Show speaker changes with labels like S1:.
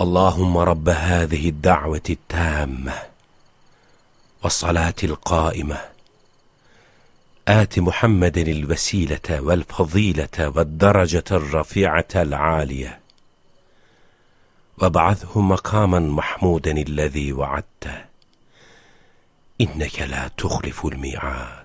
S1: اللهم رب هذه الدعوة التامة والصلاة القائمة آت محمد الوسيلة والفضيلة والدرجة الرفيعة العالية وابعثه مقاما محمودا الذي وعدته إنك لا تخلف الميعاد